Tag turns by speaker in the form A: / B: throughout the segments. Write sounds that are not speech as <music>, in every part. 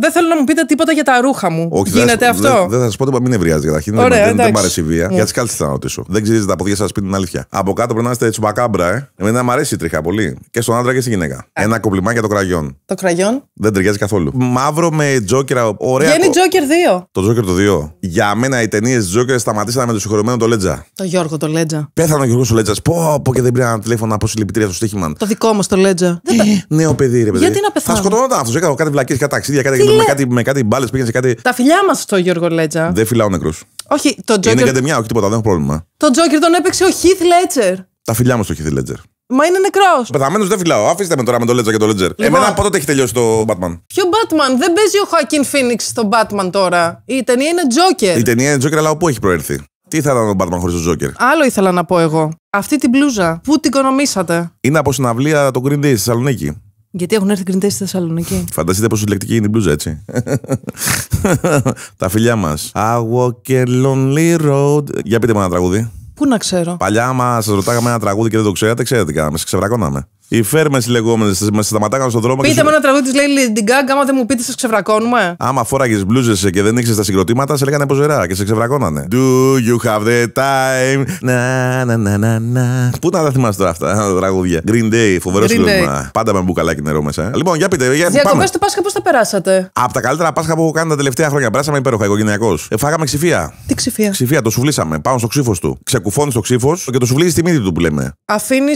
A: Δεν θέλω να μου πείτε τίποτα για τα ρούχα μου. Όχι, Γίνεται δε, αυτό.
B: Δεν δε θα σας πω τίποτα, μην ευριάζει καταρχήν. Ωραία, δεν, δεν μ' αρέσει η βία. Yeah. Ναι. Για τις κάλτσε θα ρωτήσω. Δεν ξέρετε τα πόδια σας πει την αλήθεια. Από κάτω πρέπει να είστε τσουμπακάμπρα, ε. Εμένα μου αρέσει η τριχά πολύ. Και στον άντρα και στη γυναίκα. Yeah. Ένα κομπλιμά για το κραγιόν. Το κραγιόν. Δεν ταιριάζει καθόλου. Μαύρο με τζόκερα. Ωραία. Βγαίνει
A: τζόκερ 2.
B: Το τζόκερ το 2. Για μένα οι ταινίες τζόκερ σταματήσαν με το συγχωρημένο το Λέτζα.
A: Το Γιώργο το Λέτζα.
B: Πέθανε ο Γιώργος ο Λέτζας. Πω, πω και δεν πήρα ένα τηλέφωνο από πω συλληπιτήρια στο στοίχημαν.
A: Το δικό μα το Λέτζα. Ε,
B: νέο παιδί ρε παιδί. Γιατί να πεθάνει. Θα σκοτωνόταν αυτό. κάτι βλακή, κατά ταξίδια, κάτι Φίλε... με κάτι, κάτι μπάλες πήγαινε σε κάτι. Τα φιλιά μας στο Γιώργο Λέτζα. Δεν φιλάω νεκρούς. Όχι, τον Τζόκερ. Είναι κατεμιά, όχι τίποτα, δεν έχω πρόβλημα.
A: Το Τζόκερ τον έπαιξε ο Χιθ Λέτζερ.
B: Τα φιλιά μα στο Χιθ Λέτζερ.
A: Μα είναι νεκρός.
B: Πεθαμένος δεν φιλάω. Αφήστε με τώρα με το Λέτζα και το Λέτζερ. Λοιπόν, Εμένα από τότε έχει τελειώσει το Batman.
A: Ποιο Batman, δεν παίζει ο Χακίν Φίνιξ στο Batman τώρα. Η ταινία είναι Τζόκερ. Η
B: ταινία είναι Τζόκερ, αλλά πού έχει προέρθει. Τι θα να ο Batman χωρίς τον Τζόκερ.
A: Άλλο ήθελα να πω εγώ. Αυτή την μπλούζα, πού την οικονομήσατε.
B: Είναι από συναυλία το Green Day στη Θεσσαλονίκη.
A: Γιατί έχουν έρθει κριντές στη Θεσσαλονίκη.
B: Φανταστείτε πόσο συλλεκτική είναι η μπλούζα, έτσι. Τα φιλιά μας. I walk a lonely road. Για πείτε μου ένα τραγούδι.
A: Πού να ξέρω.
B: Παλιά, άμα σας ρωτάγαμε ένα τραγούδι και δεν το ξέρατε, ξέρετε τι κάναμε. Σε ξεβρακώναμε. Οι φέρμες λεγόμενε μα σταματάγανε στον δρόμο. Πείτε μου
A: ένα τραγούδι της λέει Lady άμα δεν μου πείτε, σας ξεβρακώνουμε.
B: Άμα φόραγες μπλούζες και δεν ήξερες τα συγκροτήματα, σε λέγανε ποζερά και σε ξεβρακώνανε. Do you have the time? Να, να, να, να, να. Πού να τα θυμάστε τώρα αυτά τα τραγούδια. Green Day, φοβερό σύλλογμα. Πάντα με μπουκαλάκι νερό μέσα. Ε. Λοιπόν, για πείτε. Για... Διακοπές
A: του Πάσχα πώς τα περάσατε.
B: Από τα καλύτερα Πάσχα που έχω κάνει τα τελευταία χρόνια. Περάσαμε υπέροχα οικογενειακώ. Ε, φάγαμε ξηφία. Τι ξηφία. Ξηφία, το σουβλήσαμε. Πάνω στο ξύφος του. Ξεκουφώνεις το ξύφος και το σουβλίζει τη μύτη του που λέμε.
A: Αφήνεις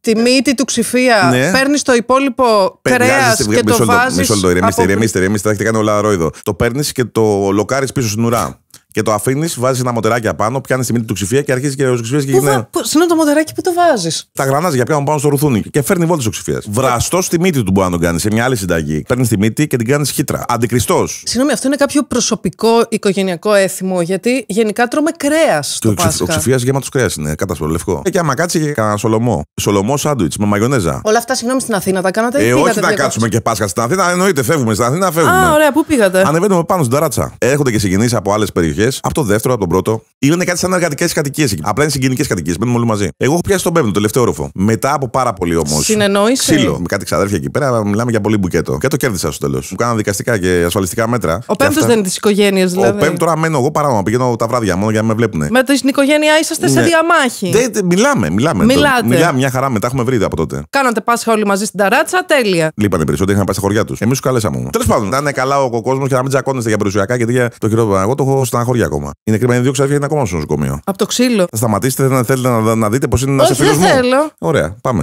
A: τη ε, μύτη του ξηφία, ναι. παίρνεις το υπόλοιπο κρέα και το βάζεις. Μισό λεπτό, ηρεμίστε,
B: ηρεμίστε, ηρεμήστε. Τα έχετε κάνει όλα ρόιδο. Το παίρνεις και το λοκάρεις πίσω στην ουρά και το αφήνεις, βάζεις ένα μοτεράκι απάνω, πιάνεις τη μύτη του ξυφία και αρχίζει και ο ξυφίας και γίνεται. Συνήθω το μοτεράκι που το βάζεις. Τα γρανάζια πιάνω πάνω στο ρουθούνι και φέρνει βόλτες ο ξυφίας. Ε. Βραστός στη μύτη του μπορεί να τον κάνεις σε μια άλλη συνταγή. Παίρνεις τη μύτη και την κάνεις χύτρα. Αντικριστός.
A: Συγγνώμη, αυτό είναι κάποιο προσωπικό οικογενειακό έθιμο γιατί γενικά τρώμε κρέας.
B: Το Ο ξυφίας γεμάτο κρέας είναι, στο λευκό. Ε, και άμα κάτσει και κανένα σολομό. Σολομό σάντουιτ με μαγιονέζα.
A: Όλα αυτά συγγνώμη στην Αθήνα τα κάνατε. Ε, όχι να κάτσουμε
B: και Πάσχα στην Αθήνα, εννοείται φεύγουμε στην Αθήνα, φεύγουμε. Α, ωραία, πού πήγατε. Ανεβαίνουμε πάνω στην ταράτσα. Έρχονται και συγγενεί από άλλες περιοχές κατοικίες, από το δεύτερο, από τον πρώτο. Είναι κάτι σαν εργατικές κατοικίες Απλά είναι συγγενικές κατοικίες. Μπαίνουμε όλοι μαζί. Εγώ έχω πιάσει τον πέμπτο, το τελευταίο όροφο. Μετά από πάρα πολύ όμως. Συνεννόηση. Ξύλο. Με κάτι ξαδέρφια εκεί πέρα, μιλάμε για πολύ μπουκέτο. Και το κέρδισα στο τέλος. Μου κάναν δικαστικά και ασφαλιστικά μέτρα. Ο πέμπτος αυτά... δεν είναι
A: της οικογένειας δηλαδή. Ο πέμπτος
B: τώρα μένω εγώ παράνομα. Πηγαίνω τα βράδια μόνο για να με βλέπουν.
A: Με την οικογένειά είσαστε ναι. σε διαμάχη. Δε, δε,
B: μιλάμε, μιλάμε. Μιλάτε. Μιλάμε μια χαρά μετά, έχουμε βρει από τότε.
A: Κάνατε Πάσχα όλοι μαζί στην ταράτσα, τέλεια.
B: οι περισσότερο, είχαν πάει στα χωριά τους. Εμείς τους καλέσαμε. Τέλος πάντων, να είναι καλά ο κόσμος και να μην τζακώνεστε για περιουσιακά γιατί για το χειρότερο εγώ το έχω χωριά ακόμα. Είναι είναι δύο ξαδέρφια είναι ακόμα στο νοσοκομείο. Από το ξύλο. Θα σταματήσετε να θέλετε να, να δείτε πώς είναι να σε φίλο μου. Θέλω. Ωραία, πάμε.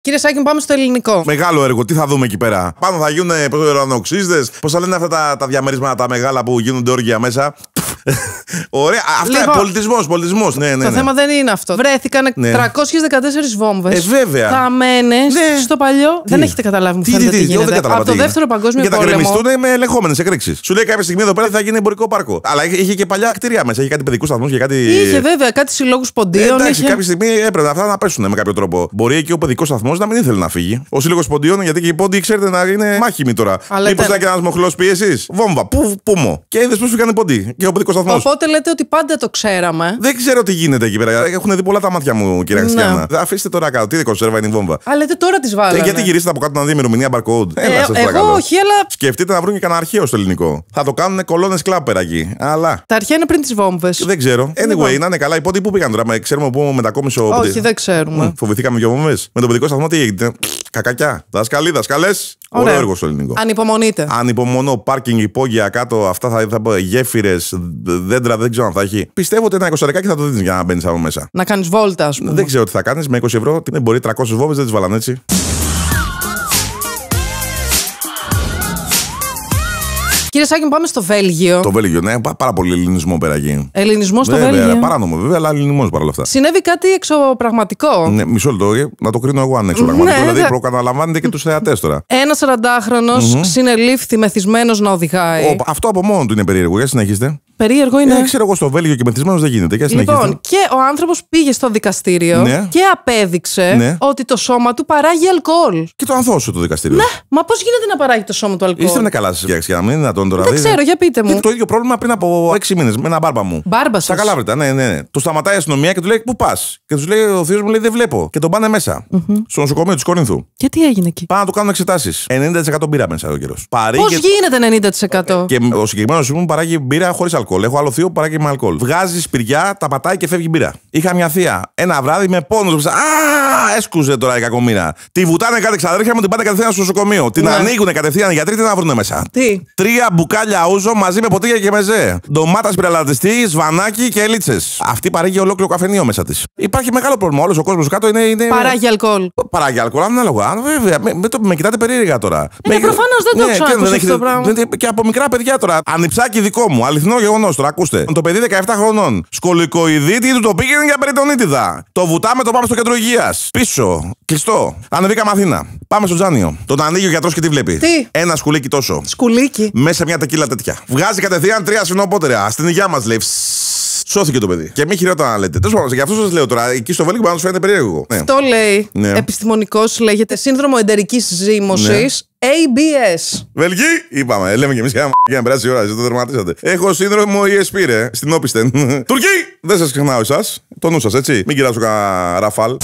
B: Κύριε Σάκη, πάμε στο ελληνικό. Μεγάλο έργο, τι θα δούμε εκεί πέρα. Πάνω θα γίνουν πρωτοειρανοξύσδε, πώς θα λένε αυτά τα, τα διαμερίσματα τα μεγάλα που γίνονται όργια μέσα. <laughs> Ωραία. Αυτά είναι λοιπόν, πολιτισμός, πολιτισμός. Ναι, ναι, ναι, Το ναι. θέμα
A: δεν είναι αυτό. Ναι. Βρέθηκαν ναι. 314 βόμβες. Ε, βέβαια. Καμένε ναι. στο παλιό. Τι? Δεν έχετε καταλάβει μου τι, τι, τι, τι από το δεύτερο παγκόσμιο πόλεμο. Και θα κρεμιστούν
B: ε, με ελεγχόμενες εκρήξεις. Σου λέει κάποια στιγμή εδώ πέρα θα γίνει εμπορικό πάρκο. Αλλά είχε και παλιά κτίρια μέσα. Είχε κάτι παιδικούς σταθμούς και κάτι. Είχε
A: βέβαια κάτι συλλόγους ε, ποντίων. Εντάξει, κάποια
B: στιγμή έπρεπε αυτά να πέσουν με κάποιο τρόπο. Μπορεί και ο παιδικός σταθμός να μην ήθελε να φύγει. Ο σύλλογος ποντίων γιατί και οι πόντι ξέρετε να είναι μάχημοι τώρα. Μήπως ήταν και ένας μοχλός πίεση. Βόμβα. Πού μου. Και είδες πώς φύγανε ποντί. Και ο Οπότε
A: λέτε ότι πάντα το ξέραμε.
B: Δεν ξέρω τι γίνεται εκεί πέρα. Έχουν δει πολλά τα μάτια μου, κυρία ναι. Χριστιανά. Αφήστε τώρα κάτω. Τι δεν κονσέρβα είναι η βόμβα.
A: Αλλά λέτε τώρα τις βάλετε. Ε, γιατί
B: γυρίσετε από κάτω να δει ημερομηνία barcode. Ε, Έλα, ε, εγώ όχι, αλλά. Σκεφτείτε να βρουν και κανένα αρχαίο στο ελληνικό. Θα το κάνουν κολόνε κλάπερα εκεί. Αλλά. Τα αρχαία είναι πριν τις βόμβες. Δεν ξέρω. Ε, anyway, λοιπόν. να είναι καλά. Οι πού πήγαν τώρα. Ξέρουμε πού μετακόμισε ο. Όχι, δεν ξέρουμε. Φοβηθήκαμε βόμβες. Με τον παιδικό σταθμό τι έγινε. Κακακιά. Δασκαλή, δασκαλές. Ωραίο έργο στο ελληνικό. Ανυπομονείτε. Ανυπομονώ. Πάρκινγκ, υπόγεια κάτω, αυτά θα, θα πω. Γέφυρες, δέντρα, δεν ξέρω αν θα έχει. Πιστεύω ότι ένα 20 και θα το δίνει για να μπαίνεις από μέσα. Να κάνεις βόλτα, ας πούμε. Δεν ξέρω τι θα κάνεις. Με 20 ευρώ δεν μπορεί. 300 βόμβες δεν τις βάλανε έτσι.
A: Κύριε Σάκη, πάμε στο Βέλγιο. Το
B: Βέλγιο, ναι, πάρα πολύ ελληνισμό πέρα εκεί Ελληνισμός στο Βέλγιο. Παράνομο, βέβαια, αλλά ελληνισμός παρόλα αυτά.
A: Συνέβη κάτι εξωπραγματικό.
B: Ναι, μισό λεπτό, ε, να το κρίνω εγώ αν εξωπραγματικό. Ναι, δηλαδή, ναι. προκαταλαμβάνετε και τους θεατές τώρα.
A: Ένας 40χρονο συνελήφθη μεθυσμένος να
B: οδηγάει. αυτό από μόνο του είναι περίεργο, για συνεχίστε περίεργο είναι. Ε, ξέρω εγώ στο Βέλγιο και μεθυσμένος δεν γίνεται. Και λοιπόν,
A: ε. και ο άνθρωπος πήγε στο δικαστήριο ναι. και απέδειξε ναι. ότι το σώμα του παράγει αλκοόλ.
B: Και το ανθό το δικαστήριο. Ναι,
A: μα πώς γίνεται να παράγει το σώμα του αλκοόλ. Είστε
B: καλά σας φτιάξει για να μην είναι δυνατόν τώρα. Δεν ξέρω, για πείτε μου. Και το ίδιο πρόβλημα πριν από 6 μήνες με ένα μπάρμπα μου. Μπάρμπα σα. Τα καλά ναι, ναι, ναι. Το σταματάει η αστυνομία και του λέει Πού πας. Και τους λέει Ο θείος μου λέει Δεν βλέπω. Και τον πάνε μέσα. Mm-hmm. Στο νοσοκομείο της Κορίνθου. Και τι έγινε εκεί. Πάνε να του κάνουν εξετάσεις. 90% μπύρα μέσα ο καιρό. Πώς
A: γίνεται
B: 90%. Και ο συγκεκριμένος μου παράγει μπύρα χωρίς αλκοόλ. Έχω άλλο θείο που παράγει με αλκοόλ. Βγάζει σπηριά, τα πατάει και φεύγει μπύρα. Είχα μια θεία ένα βράδυ με πόνο. Α, έσκουζε τώρα η κακομήρα. Τη βουτάνε κάτι ξαδέρφια μου, την πάτε κατευθείαν στο νοσοκομείο. Την ναι. ανοίγουν κατευθείαν οι γιατροί, τι να βρουν μέσα. Τι. Τρία μπουκάλια ούζο μαζί με ποτήρια και μεζέ. Ντομάτα σπυραλατιστή, σβανάκι και ελίτσε. Αυτή παράγει ολόκληρο καφενείο μέσα της. Υπάρχει μεγάλο πρόβλημα. Όλος ο κόσμος κάτω είναι. είναι... Παράγει αλκοόλ. Παράγει αλκοόλ, ανάλογα. Βέβαια, με, με, με κοιτάτε περίεργα τώρα. Ε, ναι, με... προφανώς δεν το ναι, ξέρω. Και, και από μικρά παιδιά τώρα. Ανυψάκι δικό μου, αληθινό γεγονός τώρα, ακούστε. Το παιδί 17 χρονών. Σκολικοειδίτη του το πήγαινε για περιτονίτιδα. Το βουτάμε, το πάμε στο κέντρο υγείας. Πίσω. Κλειστό. Ανεβήκαμε Αθήνα. Πάμε στο Τζάνιο. Τον ανοίγει ο γιατρός και τι βλέπει. Τι. Ένα σκουλίκι τόσο. Σκουλίκι. Μέσα μια τεκίλα τέτοια. Βγάζει κατευθείαν τρία σφινόπότερα. Στην υγεία μας λέει. Σώθηκε το παιδί. Και μην χειρότερα να λέτε. Τέλος πάντων, γι' αυτό σας λέω τώρα. Εκεί στο Βέλγιο μπορεί να σου φαίνεται περίεργο. Ναι. Αυτό
A: λέει. Ναι. Επιστημονικός λέγεται σύνδρομο εντερικής ζήμωση. Ναι. ABS.
B: Βελγί, είπαμε. Λέμε κι εμεί για να περάσει η ώρα, δεν το τερματίσατε. Έχω σύνδρομο ESP, ρε, στην όπιστε. Τουρκί! Δεν σας ξεχνάω εσάς. Το νου σας, έτσι. Μην κοιτάξω κανένα ραφάλ.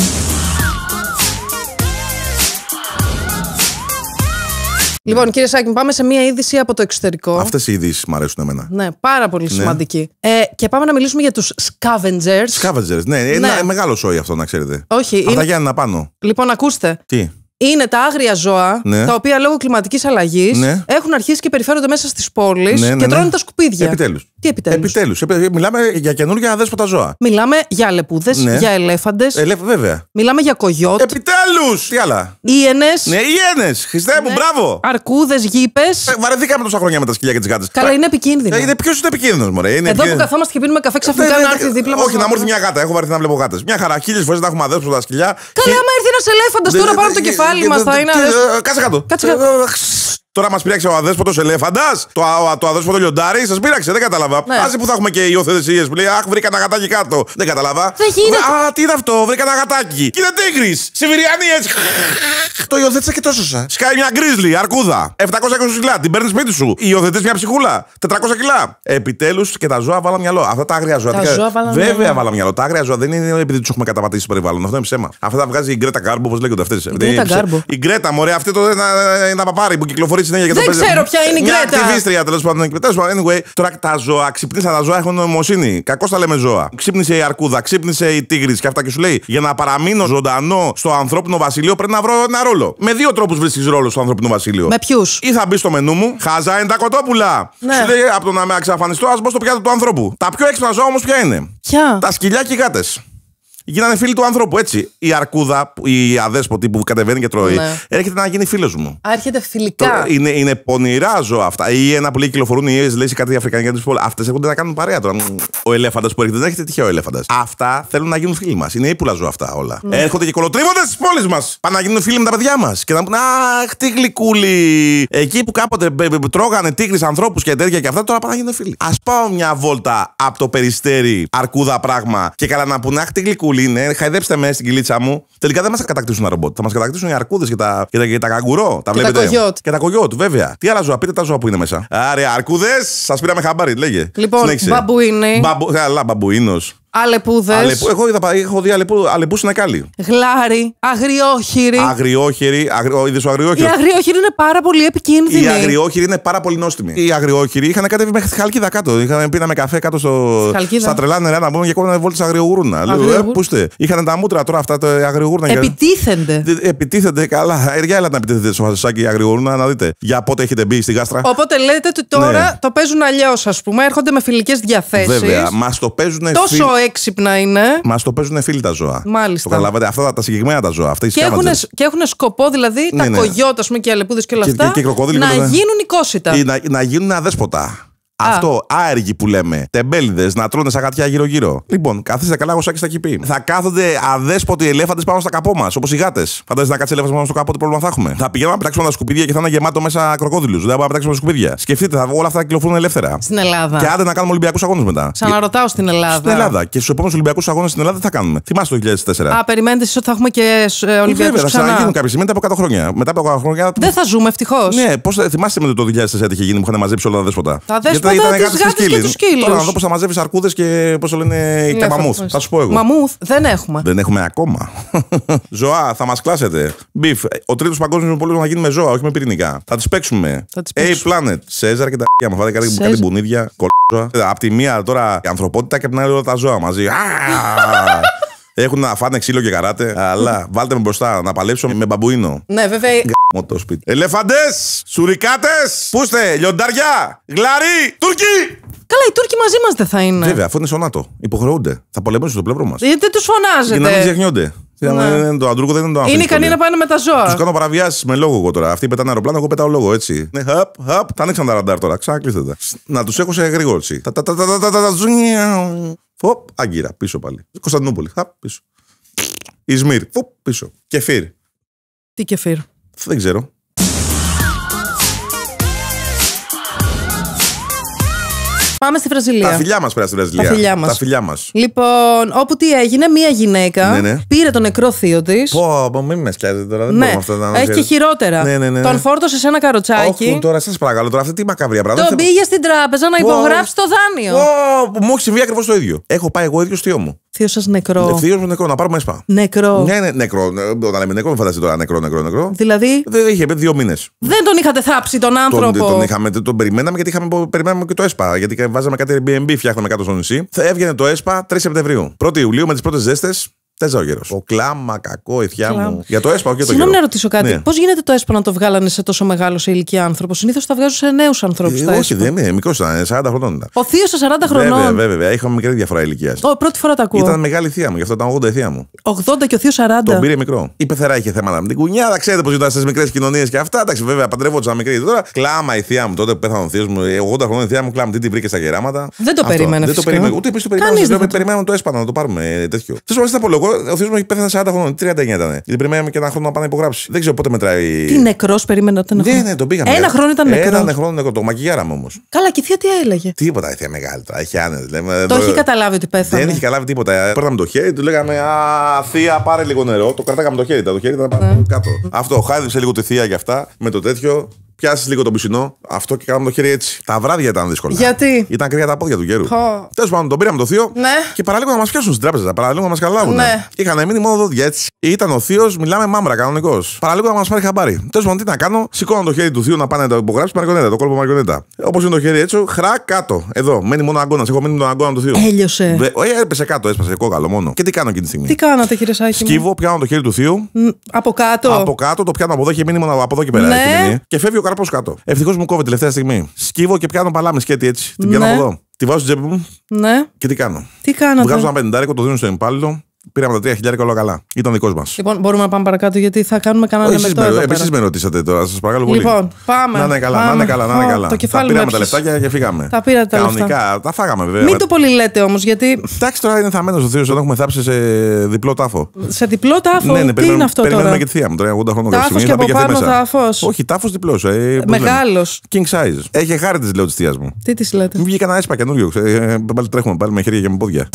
A: Λοιπόν, κύριε Σάκη, πάμε σε μία είδηση από το εξωτερικό.
B: Αυτές οι ειδήσεις μου αρέσουν εμένα.
A: Ναι, πάρα πολύ ναι. σημαντική. Ε, και πάμε να μιλήσουμε για τους scavengers.
B: Scavengers, ναι, ναι. Ένα μεγάλο σόι αυτό, να ξέρετε. Όχι. Αυτά είναι... για να πάνω.
A: Λοιπόν, ακούστε. Τι είναι τα άγρια ζώα, ναι. τα οποία λόγω κλιματικής αλλαγής ναι. έχουν αρχίσει και περιφέρονται μέσα στις πόλεις ναι, ναι, και ναι. τρώνε τα σκουπίδια. Επιτέλους.
B: Τι επιτέλους. Επιτέλους. Μιλάμε για καινούργια αδέσποτα ζώα.
A: Μιλάμε για λεπούδε, ναι. για ελέφαντες. Ελέφ,
B: βέβαια. Μιλάμε για κογιότ. Επιτέλους! Τι άλλα. Ήενε. Ναι, ήενε. Χριστέ μου, μπράβο. Αρκούδες, γήπες. Ε, βαρεθήκαμε τόσα χρόνια με τα σκυλιά και τις γάτες. Καλά, ε, είναι επικίνδυνο. Ε, Ποιος είναι επικίνδυνος, Μωρέ. Είναι Εδώ που
A: καθόμαστε και πίνουμε καφέ ξαφνικά ε, ε, να έρθει δίπλα μας. Όχι, να μου έρθει
B: μια γάτα. Έχω βαρεθεί να βλέπω γάτες. Μια χαρά. Χίλιες φορές να έχουμε αδέσποτα σκυλιά.
A: Καλά, άμα έρθει ένας ελέφαντα τώρα πάνω το κεφάλι μα θα είναι. Κάτσε Κάτσε κάτω.
B: Τώρα μας πήραξε ο αδέσποτος ελέφαντας, το, το αδέσποτο λιοντάρι, σα πήραξε, δεν κατάλαβα. Ναι. που θα έχουμε και οι οθετησίε που λέει Αχ, βρήκα ένα γατάκι κάτω. Δεν κατάλαβα. Δεν γίνεται. Α, τι είναι αυτό, βρήκα ένα γατάκι. Κοίτα τίγρης, Σιβηριανή έτσι. το υιοθέτησα και τόσο σα. Σκάει μια γκρίζλι, αρκούδα. 720 κιλά, την παίρνεις σπίτι σου. Υιοθετείς μια ψυχούλα. 400 κιλά. Επιτέλους και τα ζώα βάλα μυαλό. Αυτά τα άγρια ζώα. Τα δηλαδή, ζώα Βέβαια μυαλό. βάλα μυαλό. Τα άγρια ζώα δεν είναι επειδή τους έχουμε καταπατήσει στο περιβάλλον. Αυτό είναι ψέμα. Αυτά τα βγάζει η Γκρέτα Κάρμπο, όπως λέγονται αυτές. Η Γκρέτα Μωρέ, αυτή το ε, ε, ένα παπάρι που κυκλοφορεί για το Δεν ξέρω ποια είναι η Γκρέτα. Μια ακτιβίστρια τέλος πάντων. Anyway, τώρα τα ζώα, ξυπνήσαν τα ζώα, έχουν νοημοσύνη. Κακώς τα λέμε ζώα. Ξύπνησε η αρκούδα, ξύπνησε η τίγρης και αυτά και σου λέει για να παραμείνω ζωντανό στο ανθρώπινο βασίλειο πρέπει να βρω ένα ρόλο. Με δύο τρόπους βρίσκεις ρόλο στο ανθρώπινο βασίλειο. Με ποιους. Ή θα μπεις στο μενού μου, χάζα είναι τα κοτόπουλα. Ναι. Σου λέει από το να με εξαφανιστώ, ας μπω στο πιάτο του ανθρώπου. Τα πιο έξυπνα ζώα όμως ποια είναι. Ποια. Τα σκυλιά και οι γάτες γίνανε φίλοι του ανθρώπου, έτσι. Η αρκούδα, η αδέσποτη που κατεβαίνει και τρώει, ναι. έρχεται να γίνει φίλος μου.
A: Άρχεται φιλικά. Το,
B: είναι, είναι πονηρά ζώα αυτά. Ή ένα που λέει κυκλοφορούν οι λέει κάτι κάτι αφρικανικά του πόλης. Αυτές έχουν να κάνουν παρέα τώρα. Ο ελέφαντας που έρχεται δεν έχετε τυχαίο ελέφαντας. Αυτά θέλουν να γίνουν φίλοι μας. Είναι ύπουλα ζώα αυτά όλα. Ναι. Έρχονται και κολοτρίβονται στι πόλει μας. Πάνε να γίνουν φίλοι με τα παιδιά μας. Και να πούνε Αχ, τι γλυκούλοι! Εκεί που κάποτε ε, ε, τρώγανε τίγρε ανθρώπους και τέτοια και αυτά, τώρα πάνε να γίνουν φίλοι. Ας πάω μια βόλτα από το περιστέρι αρκούδα πράγμα και καλά να πούνε Αχ, τι είναι, χαϊδέψτε με στην κυλίτσα μου. Τελικά δεν μας θα κατακτήσουν τα ρομπότ. Θα μας κατακτήσουν οι αρκούδες και τα, και τα, καγκουρό. Τα και βλέπετε. Τα κογιότ. Και τα κογιότ, βέβαια. Τι άλλα ζώα, πείτε τα ζώα που είναι μέσα. Άρα, αρκούδες, σας πήραμε χαμπάρι, λέγε. Λοιπόν, Συνέχισε. μπαμπουίνι. καλά, μπαμπουίνος.
A: Αλεπούδες. Αλεπού, εγώ
B: είδα, έχω δει αλεπού, αλεπούς είναι καλή.
A: Γλάρι, αγριόχειρη.
B: Αγριόχειρη, είδες ο αγριόχειρη. Η
A: αγριόχειρη είναι πάρα πολύ επικίνδυνη. Η αγριόχειρη
B: είναι πάρα πολύ νόστιμη. Οι αγριόχειρη είχαν κατέβει μέχρι τη χαλκίδα κάτω. Είχαν, με καφέ κάτω στο, χαλκίδα. στα τρελά νερά να πούμε και κόμμα βόλτες αγριογούρνα. Λέω, ε, είστε. Είχαν τα μούτρα τώρα αυτά τα αγριογούρνα.
A: Επιτίθενται.
B: Και... Επιτίθενται καλά. Ε, για έλα να επιτίθενται στο φασισάκι αγριογούρνα να δείτε. Για πότε έχετε μπει στη γάστρα.
A: Οπότε λέτε ότι τώρα ναι. το παίζουν αλλιώς ας πούμε. Έρχονται με φιλικές διαθέσεις. Βέβαια,
B: μας το παίζουν Τόσο
A: έξυπνα είναι.
B: Μα το παίζουν φίλοι τα ζώα. Μάλιστα. Το καταλάβατε. Αυτά τα συγκεκριμένα τα ζώα. Αυτά και, έχουν,
A: και έχουν σκοπό δηλαδή ναι, τα ναι. κογιώτα και αλεπούδες και όλα αυτά. να γίνουν οικόσιτα.
B: να γίνουν αδέσποτα. Αυτό άεργοι που λέμε. τεμπέληδες να τρώνε σαν χαρτιά γύρω-γύρω. Λοιπόν, καθίστε καλά, εγώ σάκι στα κυπή. Θα κάθονται αδέσποτοι ελέφαντες πάνω στα καπό μας, όπως οι γάτες. Φαντάζεσαι να κάτσει ελέφαντες πάνω στο καπό, τι πρόβλημα θα έχουμε. Θα πηγαίνουμε να πετάξουμε τα σκουπίδια και θα είναι γεμάτο μέσα κροκόδηλου. Δεν θα πάμε να πετάξουμε τα σκουπίδια. Σκεφτείτε, θα, όλα αυτά θα κυκλοφορούν ελεύθερα. Στην
A: Ελλάδα. Και άντε
B: να κάνουμε Ολυμπιακούς αγώνες μετά.
A: ρωτάω στην Ελλάδα. Στην Ελλάδα.
B: Και στους επόμενους Ολυμπιακούς αγώνες στην Ελλάδα τι θα κάνουμε. Θυμάστε το 2004.
A: Α, περιμένετε ότι θα έχουμε και ε, ε, Ολυμπιακούς Βέβαια, θα γίνουν κάποιοι.
B: στιγμή από 100 χρόνια. Μετά από 100 χρόνια.
A: Δεν θα ζούμε ευτυχώς. Ναι, πώς
B: θυμάστε με το 2004 είχε γίνει που είχαν μαζέψει όλα τα δέσποτα τίποτα. Ήταν κάτι Τώρα να δω πώς θα μαζεύει αρκούδες και πώς λένε ναι, μαμούθ. Θα σου πω εγώ.
A: Μαμούθ δεν έχουμε.
B: Δεν έχουμε ακόμα. <laughs> Ζωά, θα μας κλάσετε. Μπιφ. Ο τρίτος παγκόσμιος πόλεμο θα γίνει με ζώα, όχι με πυρηνικά. Θα τις παίξουμε. Hey Planet, Σέζαρ και τα χέρια μου. Φάτε κάτι, κάτι μπουνίδια, ζώα. Ε, απ' τη μία τώρα η ανθρωπότητα και απ' την άλλη όλα τα ζώα μαζί. <laughs> Έχουν να φάνε ξύλο και καράτε. Αλλά βάλτε με μπροστά να παλέψω με μπαμπουίνο. Ναι, βέβαια το σπίτι. Ελέφαντε! Σουρικάτες! Πού είστε, λιοντάρια! Γλαρί! Τούρκοι! Καλά, οι Τούρκοι μαζί μας δεν θα είναι. Βέβαια, αφού είναι στο ΝΑΤΟ. Υποχρεούνται. Θα πολεμήσουν στο πλευρό μας. Γιατί
A: ε, δεν τους φωνάζετε. Για να μην
B: ξεχνιόνται. Ναι. Το αντρούκο δεν είναι το άνθρωπο. Είναι ικανοί να
A: πάνε με τα ζώα. Τους
B: κάνω παραβιάσεις με λόγο εγώ τώρα. Αυτοί πετάνε αεροπλάνο, εγώ πετάω λόγο έτσι. Ναι, χαπ, χαπ, τα ανοίξαν τα ραντάρ τώρα. Ξανακλείστε τα. Να τους έχω σε γρήγορση. Τα τα τα τα τα τα Φοπ, άγκυρα, πίσω πάλι. Κωνσταντινούπολη, χαπ, πίσω. Ισμύρ, φοπ, πίσω. Κεφίρ. Τι κεφίρ. Δεν ξέρω.
A: Πάμε στη Βραζιλία. Τα φιλιά
B: μας πέρα στη Βραζιλία. Τα φιλιά μας.
A: Λοιπόν, όπου τι έγινε, μία γυναίκα ναι, ναι. πήρε τον νεκρό θείο της.
B: Πω, πω, μην με σκιάζετε τώρα. Δεν ναι. Έχει και χειρότερα. Ναι, ναι, ναι, Τον
A: φόρτωσε σε ένα καροτσάκι. Όχι,
B: τώρα σας παρακαλώ, τώρα αυτή τι μακαβρία πράγματα. Τον
A: πήγε στην τράπεζα να υπογράψει το δάνειο.
B: Πω, μου έχει συμβεί ακριβώς το ίδιο. Έχω πάει εγώ ίδιο θείο μου θείο σας νεκρό. Ε, θείος νεκρό, να πάρουμε ΕΣΠΑ. Νεκρό. Ναι, ναι, νεκρό. Ε, όταν λέμε νεκρό, μην φανταστείτε τώρα νεκρό, νεκρό, νεκρό. Δηλαδή. Δεν είχε πει δύο μήνες.
A: Δεν τον είχατε θάψει τον άνθρωπο. Τον, τον, είχαμε,
B: τον περιμέναμε γιατί είχαμε, περιμέναμε και το ΕΣΠΑ. Γιατί βάζαμε κάτι Airbnb, φτιάχναμε κάτω στο νησί. Θα έβγαινε το ΕΣΠΑ 3 Σεπτεμβρίου. Ιουλίου με τις πρώτες ζέστες γύρω. Ο κλάμα, κακό, η θιά μου. Για το ΕΣΠΑ, όχι για το Συγγνώμη να ρωτήσω κάτι. Ναι. Πώς
A: γίνεται το ΕΣΠΑ να το βγάλανε σε τόσο μεγάλο σε ηλικία άνθρωπο. Συνήθως τα βγάζουν σε νέους ανθρώπους. Ε, όχι,
B: δεν είναι. Μικρός ήταν, 40 χρονών ήταν.
A: Ο θείος 40 χρονών.
B: Βέβαια, βέβαια. Είχαμε μικρή διαφορά ηλικίας.
A: Ο, πρώτη φορά τα ακούω. Ήταν
B: μεγάλη θεία μου, γι' αυτό ήταν 80 η θεία μου.
A: 80 και ο θείος 40. Τον
B: πήρε μικρό. Η πεθερά είχε θέματα με την κουνιάδα, ξέρετε πώς ήταν στις μικρές κοινωνίες και αυτά. Εντάξει, βέβαια παντρεύονταν μικρή τώρα. Κλάμα η θεία μου τότε που πέθανε ο θείος μου. 80 ε, χρονών η θεία μου κλάμα τι την βρήκε στα γεράματα. Δεν το περίμενα. Ούτε το το ΕΣΠΑ να το πάρουμε ε, τέτοιο ο θείο μου έχει πέθανε 40 χρόνια, 39 ήταν. Γιατί περιμέναμε και ένα χρόνο να πάνε να υπογράψει. Δεν ξέρω πότε μετράει. Τι
A: νεκρός περίμενα όταν Ναι, ναι, τον πήγαμε. Ένα χρόνο ήταν νεκρό. Ένα
B: χρόνο νεκρό. Το μακιγιάραμε όμως. Καλά, και η θεία τι έλεγε. Τίποτα η θεία μεγάλη τώρα. Έχει άνετ. Το έχει καταλάβει ότι πέθανε. Δεν έχει καταλάβει τίποτα. Παίρναμε το χέρι, του λέγαμε Α, θεία, πάρε λίγο νερό. Το κρατάγαμε το χέρι. Το χέρι ήταν ναι. κάτω. Αυτό, χάρισε λίγο τη θεία για αυτά με το τέτοιο πιάσεις λίγο τον πισινό. Αυτό και κάναμε το χέρι έτσι. Τα βράδια ήταν δύσκολα. Γιατί? Ήταν κρύα τα πόδια του καιρού. Oh. Τέλος πάντων, τον πήραμε το θείο ναι. και παραλίγο να μας πιάσουν στην τράπεζα. Παραλίγο να μας καλάβουν. Ναι. Είχαν μείνει μόνο δόντια έτσι. Ήταν ο θείος, μιλάμε μάμρα κανονικός. Παραλίγο να μας πάρει χαμπάρι. Τέλος πάντων, τι να κάνω. Σηκώνω το χέρι του θείου να πάνε να το υπογράψει μαριονέτα, το κόλπο μαριονέτα. Όπως είναι το χέρι έτσι, χρά κάτω. Εδώ μένει μόνο αγκώνα. Έχω μείνει τον αγκώνα του θείου. Έλειωσε. Βε, ε, έπεσε κάτω, έσπασε κόκαλο μόνο. Και τι κάνω εκείνη τη στιγμή. Τι
A: κάνατε κύριε Σάκη. Σκύβω,
B: πιάνω το χέρι του θείου.
A: Από κάτω. Από
B: κάτω το πιάνω από εδώ και μείνει μόνο από εδώ και πέρα. Ναι. Και φεύγει ο καρπό κάτω. Ευτυχώς μου κόβει τελευταία στιγμή. Σκύβω και πιάνω παλάμη σκέτη έτσι. Την πιάνω ναι. από εδώ. Τη βάζω στην τσέπη μου. Ναι. Και τι κάνω. Τι κάνω. Βγάζω ένα πεντάρικο, το δίνω στον υπάλληλο. Πήραμε τα 3.000 όλα καλά. Ήταν δικός μας.
A: Λοιπόν, μπορούμε να πάμε παρακάτω γιατί θα κάνουμε κανένα λεπτό. Εσείς με, εδώ εσείς με
B: ρωτήσατε τώρα, σας παρακαλώ πολύ. Λοιπόν, πάμε. Να είναι καλά, πάμε. να είναι καλά. Να είναι καλά. Το κεφάλι τα πήραμε τα λεφτάκια και φύγαμε. Τα πήρατε τα Κανονικά, λεφτά. τα φάγαμε βέβαια. Μην το
A: πολύ λέτε όμως γιατί. Εντάξει, τώρα είναι
B: θαμένο ο Θεό όταν έχουμε θάψει σε διπλό τάφο.
A: Σε διπλό τάφο, ναι, ναι, τι είναι αυτό τώρα. Περιμένουμε και
B: τη θεία μου τώρα, 80 χρόνια Τάφος και από πάνω τάφος. Όχι, τάφος διπλός. Ε, Μεγάλος. King size. Έχει χάρη της λέω της θεία μου. Τι της λέτε. Μου Βγήκε ένα έσπα καινούριο. Ε, ε, πάλι τρέχουμε πάλι με χέρια και με πόδια.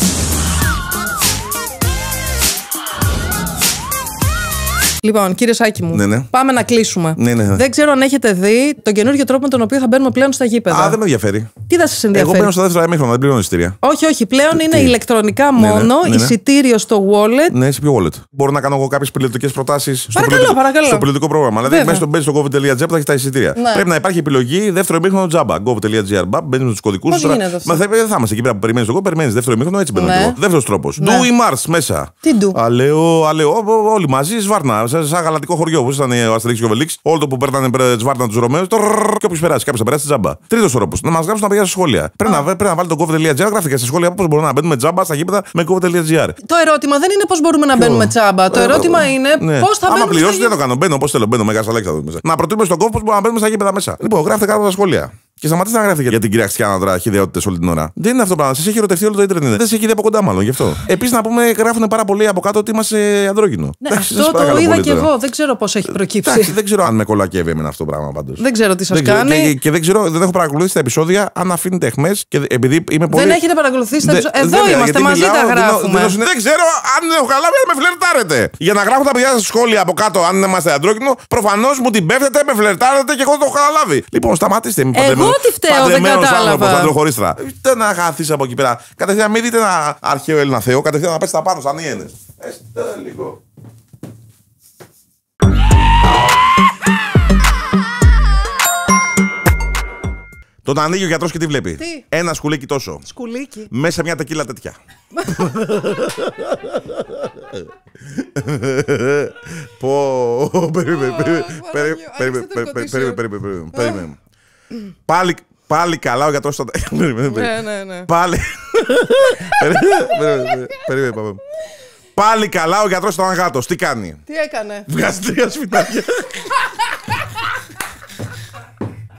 A: Λοιπόν, κύριε Σάκη μου, ναι, ναι. πάμε να
B: κλείσουμε. Ναι, ναι, ναι. Δεν
A: ξέρω αν έχετε δει τον καινούργιο τρόπο με τον οποίο θα μπαίνουμε πλέον στα γήπεδα. Α, δεν με ενδιαφέρει. Τι θα σας ενδιαφέρει. Εγώ μπαίνω στο
B: δεύτερο ημίχρονο, δεν πληρώνω εισιτήρια.
A: Όχι, όχι. Πλέον Τι? είναι ηλεκτρονικά ναι, ναι, μόνο, ναι, ναι, εισιτήριο στο wallet.
B: Ναι, σε ποιο wallet. Μπορώ να κάνω εγώ κάποιες πολιτικές προτάσεις στο, στο πολιτικό πρόγραμμα. Δηλαδή, μέσα στο μπαίνεις στο gov.gr θα έχεις τα εισιτήρια. Ναι. Πρέπει να υπάρχει επιλογή δεύτερο ημίχρονο τζάμπα. gov.gr μπαίνεις με τους κωδικούς. Μα θα είμαστε εκεί πέρα που περιμένεις εγώ, περιμένεις δεύτερο ημίχρονο, έτσι μπαίνω εγώ. Δεύτερος τρόπος. Do ή Mars μέσα. Τι Αλέω, αλέω, όλοι μαζί, σβάρνα σαν γαλατικό χωριό. Όπω ήταν ο Αστρίξ και ο Βελίξ, όλο το που παίρνανε τσβάρτα του Ρωμαίου, το και όποιος περάσει, κάποιος θα περάσει τζάμπα. Τρίτος τρόπο, να μας γράψουν να παιδιά στα σχόλια. Πρέπει να, πρέπει να βάλει το κόβ.gr, και στα σχόλια πώς μπορούμε να μπαίνουμε τζάμπα στα γήπεδα με κόβ.gr.
A: Το ερώτημα δεν είναι πώς μπορούμε να μπαίνουμε τζάμπα. Το ε, ερώτημα ε, είναι ναι. πώς θα μπαίνουμε. Αν πληρώσει
B: δεν το κάνω. Μπαίνω όπως θέλω, μπαίνω μεγάλα μέσα. Να προτείνουμε στον κόβ πώς μπορούμε να μπαίνουμε στα γήπεδα μέσα. Λοιπόν, γράφτε κάτω τα σχόλια. Και σταματήστε να γράφετε για την κυρία Χριστιανά τώρα χιδεότητε όλη την ώρα. Δεν είναι αυτό το πράγμα. Σας έχει ερωτευτεί όλο το Ιντερνετ. Δεν σε έχει δει από κοντά, μάλλον γι' αυτό. Επίσης να πούμε, γράφουν πάρα πολύ από κάτω ότι είμαστε ανδρόγυνο. Ναι,
A: αυτό το είδα και εγώ. Δεν ξέρω πώς έχει προκύψει.
B: δεν ξέρω αν με κολακεύει εμένα αυτό το πράγμα πάντως. Δεν ξέρω
A: τι σας κάνει. Και,
B: και, δεν ξέρω, δεν έχω παρακολουθήσει τα επεισόδια αν αφήνετε εχμές. Και επειδή είμαι πολύ. Δεν έχετε παρακολουθήσει τα επεισόδια. Εδώ είμαστε μαζί τα γράφουμε. Δεν ξέρω αν δεν έχω καλά, με φλερτάρετε. Για να γράφω τα παιδιά σας σχόλια από κάτω αν είμαστε αντρόκινο, προφανώς μου την πέφτετε, με φλερτάρετε και εγώ το έχω καταλάβει. Λοιπόν, σταματήστε. Μην εγώ τι φταίω, δεν κατάλαβα. Ανδροχωρίστρα. Δεν να χαθείς από εκεί πέρα. Κατευθείαν μην δείτε ένα αρχαίο Έλληνα Θεό, κατευθείαν να πέσει τα πάνω σαν Ιένες. Έστε λίγο. Τον ανοίγει ο γιατρός και τι βλέπει. Τι? Ένα σκουλίκι τόσο. Σκουλίκι. Μέσα μια τεκίλα τέτοια. <laughs> Πω. Περίμενε, περίμενε. Περίμενε, περίμενε. Πάλι, πάλι καλά ο γιατρός στο <laughs> Ναι, ναι, ναι. Πάλι. <laughs> Περίμενε, πάμε. Πάλι καλά ο γιατρός ήταν γάτο. Τι κάνει.
A: Τι έκανε. Βγάζει
B: τρία σφιτάκια.
A: <laughs>